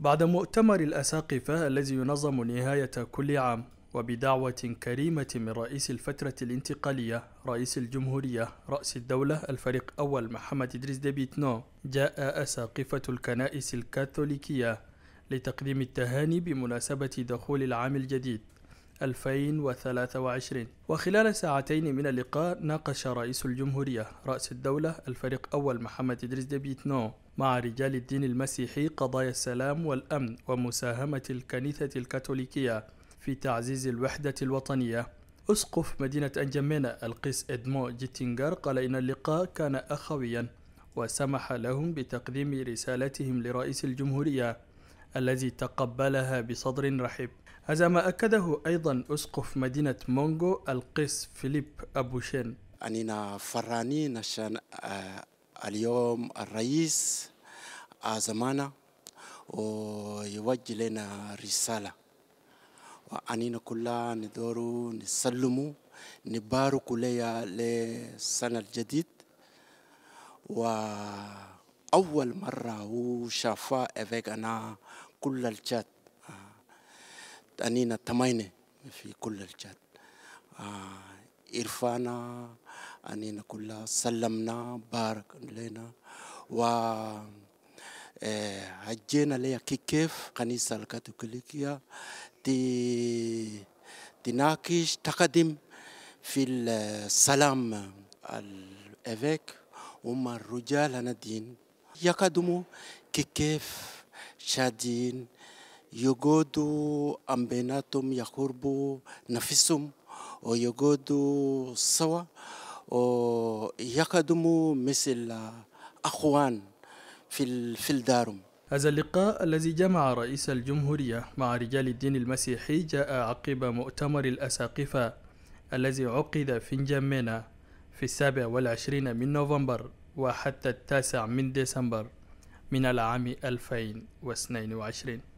بعد مؤتمر الأساقفة الذي ينظم نهاية كل عام وبدعوة كريمة من رئيس الفترة الانتقالية رئيس الجمهورية رأس الدولة الفريق أول محمد إدريس ديبيتنو جاء أساقفة الكنائس الكاثوليكية لتقديم التهاني بمناسبة دخول العام الجديد 2023 وخلال ساعتين من اللقاء ناقش رئيس الجمهورية رأس الدولة الفريق أول محمد إدريس ديبيتنو مع رجال الدين المسيحي قضايا السلام والأمن ومساهمة الكنيسة الكاثوليكية في تعزيز الوحدة الوطنية أسقف مدينة أنجمينا القس إدمو جيتينغر قال إن اللقاء كان أخويا وسمح لهم بتقديم رسالتهم لرئيس الجمهورية الذي تقبلها بصدر رحب هذا ما أكده أيضا أسقف مدينة مونغو القس فيليب أبو شين أننا فرانين عشان آه، اليوم الرئيس أزمانا آه، ويوجه لنا رسالة وأننا كلنا ندور نسلم نبارك ليا للسنة الجديد و أول مرة هو شافا أفيك أنا كل الجد آه، أنينا تمينة في كل الجد آه، إرفانا أنينا كلها سلمنا بارك لنا و هجينا آه، ليا كيف كنيسة الكاثوليكية تناقش تقدم في السلام الأفيك هما الرجال الدين يقدموا كيف شادين يقودوا أم بيناتهم يقربوا نفسهم ويقودوا سوا ويقدموا مثل أخوان في في الدارم هذا اللقاء الذي جمع رئيس الجمهورية مع رجال الدين المسيحي جاء عقب مؤتمر الأساقفة الذي عقد في نجمينا في السابع والعشرين من نوفمبر وحتى التاسع من ديسمبر من العام 2022